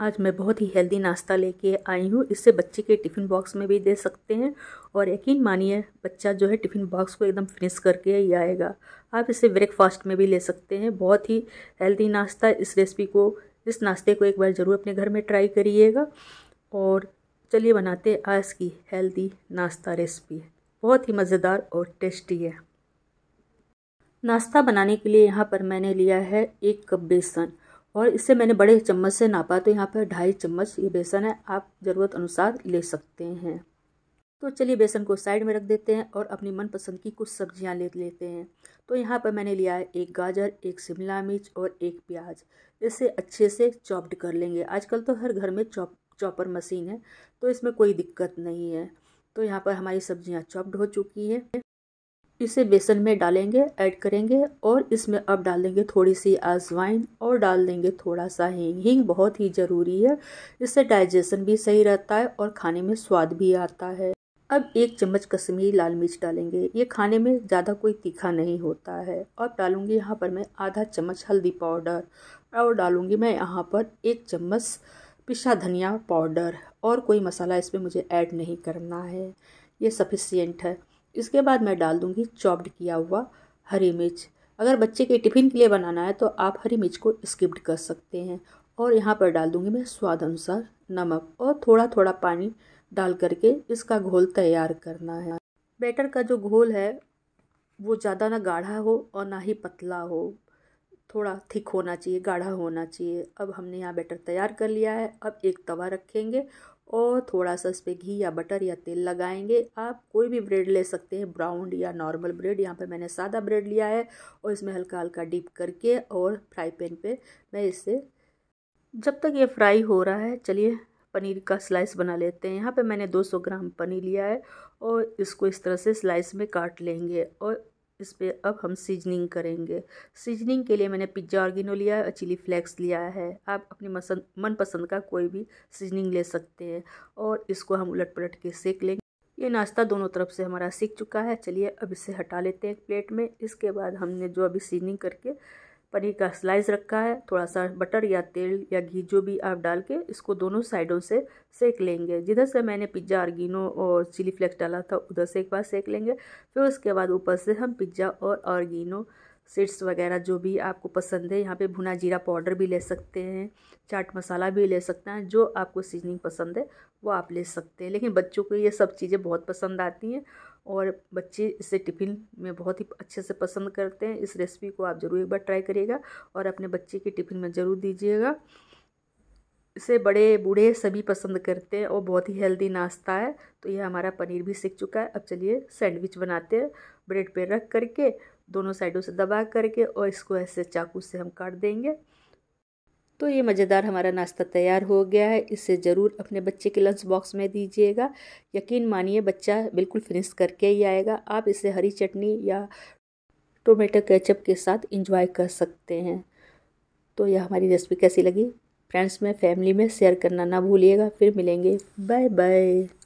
आज मैं बहुत ही हेल्दी नाश्ता लेके आई हूँ इससे बच्चे के टिफ़िन बॉक्स में भी दे सकते हैं और यकीन मानिए बच्चा जो है टिफ़िन बॉक्स को एकदम फिनिश करके ही आएगा आप इसे ब्रेकफास्ट में भी ले सकते हैं बहुत ही हेल्दी नाश्ता इस रेसिपी को इस नाश्ते को एक बार ज़रूर अपने घर में ट्राई करिएगा और चलिए बनाते आज की हेल्दी नाश्ता रेसिपी बहुत ही मज़ेदार और टेस्टी है नाश्ता बनाने के लिए यहाँ पर मैंने लिया है एक कप बेसन और इससे मैंने बड़े चम्मच से नापा तो यहाँ पर ढाई चम्मच ये बेसन है आप ज़रूरत अनुसार ले सकते हैं तो चलिए बेसन को साइड में रख देते हैं और अपनी मनपसंद की कुछ सब्जियाँ ले लेते हैं तो यहाँ पर मैंने लिया है एक गाजर एक शिमला मिर्च और एक प्याज इसे अच्छे से चॉप्ड कर लेंगे आजकल तो हर घर में चॉप चॉपर मशीन है तो इसमें कोई दिक्कत नहीं है तो यहाँ पर हमारी सब्जियाँ चॉप्ड हो चुकी हैं इसे बेसन में डालेंगे ऐड करेंगे और इसमें अब डाल देंगे थोड़ी सी अजवाइन और डाल देंगे थोड़ा सा हींग हींग बहुत ही ज़रूरी है इससे डाइजेशन भी सही रहता है और खाने में स्वाद भी आता है अब एक चम्मच कश्मीरी लाल मिर्च डालेंगे ये खाने में ज़्यादा कोई तीखा नहीं होता है अब डालूंगी यहाँ पर मैं आधा चम्मच हल्दी पाउडर और डालूंगी मैं यहाँ पर एक चम्मच पिसा धनिया पाउडर और कोई मसाला इसमें मुझे ऐड नहीं करना है ये सफिशियंट है इसके बाद मैं डाल दूँगी चॉप्ड किया हुआ हरी मिर्च अगर बच्चे के टिफ़िन के लिए बनाना है तो आप हरी मिर्च को स्किप्ड कर सकते हैं और यहाँ पर डाल दूँगी मैं स्वाद अनुसार नमक और थोड़ा थोड़ा पानी डाल करके इसका घोल तैयार करना है बैटर का जो घोल है वो ज़्यादा ना गाढ़ा हो और ना ही पतला हो थोड़ा थिक होना चाहिए गाढ़ा होना चाहिए अब हमने यहाँ बैटर तैयार कर लिया है अब एक तवा रखेंगे और थोड़ा सा इस पर घी या बटर या तेल लगाएंगे आप कोई भी ब्रेड ले सकते हैं ब्राउन या नॉर्मल ब्रेड यहाँ पर मैंने सादा ब्रेड लिया है और इसमें हल्का हल्का डीप करके और फ्राई पैन पर मैं इसे जब तक ये फ्राई हो रहा है चलिए पनीर का स्लाइस बना लेते हैं यहाँ पे मैंने 200 ग्राम पनीर लिया है और इसको इस तरह से स्लाइस में काट लेंगे और इस पर अब हम सीजनिंग करेंगे सीजनिंग के लिए मैंने पिज्ज़ा ऑर्गिनो लिया है और चिली फ्लेक्स लिया है आप अपनी मसंद मनपसंद का कोई भी सीजनिंग ले सकते हैं और इसको हम उलट पलट के सेक लेंगे ये नाश्ता दोनों तरफ से हमारा सीख चुका है चलिए अब इसे हटा लेते हैं एक प्लेट में इसके बाद हमने जो अभी सीजनिंग करके पनीर का स्लाइस रखा है थोड़ा सा बटर या तेल या घी जो भी आप डाल के इसको दोनों साइडों से सेक लेंगे जिधर से मैंने पिज्ज़ा आर्गिनो और चिली फ्लेक्स डाला था उधर से एक बार सेक लेंगे फिर उसके बाद ऊपर से हम पिज्ज़ा और आर्गिनो और सीड्स वगैरह जो भी आपको पसंद है यहाँ पे भुना जीरा पाउडर भी ले सकते हैं चाट मसाला भी ले सकते हैं जो आपको सीजनिंग पसंद है वो आप ले सकते हैं लेकिन बच्चों को ये सब चीज़ें बहुत पसंद आती हैं और बच्चे इसे टिफ़िन में बहुत ही अच्छे से पसंद करते हैं इस रेसिपी को आप ज़रूर एक बार ट्राई करिएगा और अपने बच्चे के टिफ़िन में ज़रूर दीजिएगा इसे बड़े बूढ़े सभी पसंद करते हैं और बहुत ही हेल्दी नाश्ता है तो यह हमारा पनीर भी सीख चुका है अब चलिए सैंडविच बनाते हैं ब्रेड पे रख करके दोनों साइडों से दबा करके और इसको ऐसे चाकू से हम काट देंगे तो ये मज़ेदार हमारा नाश्ता तैयार हो गया है इसे ज़रूर अपने बच्चे के लंच बॉक्स में दीजिएगा यकीन मानिए बच्चा बिल्कुल फिनिश करके ही आएगा आप इसे हरी चटनी या टोमेटो केचप के साथ इंजॉय कर सकते हैं तो यह हमारी रेसिपी कैसी लगी फ्रेंड्स में फैमिली में शेयर करना ना भूलिएगा फिर मिलेंगे बाय बाय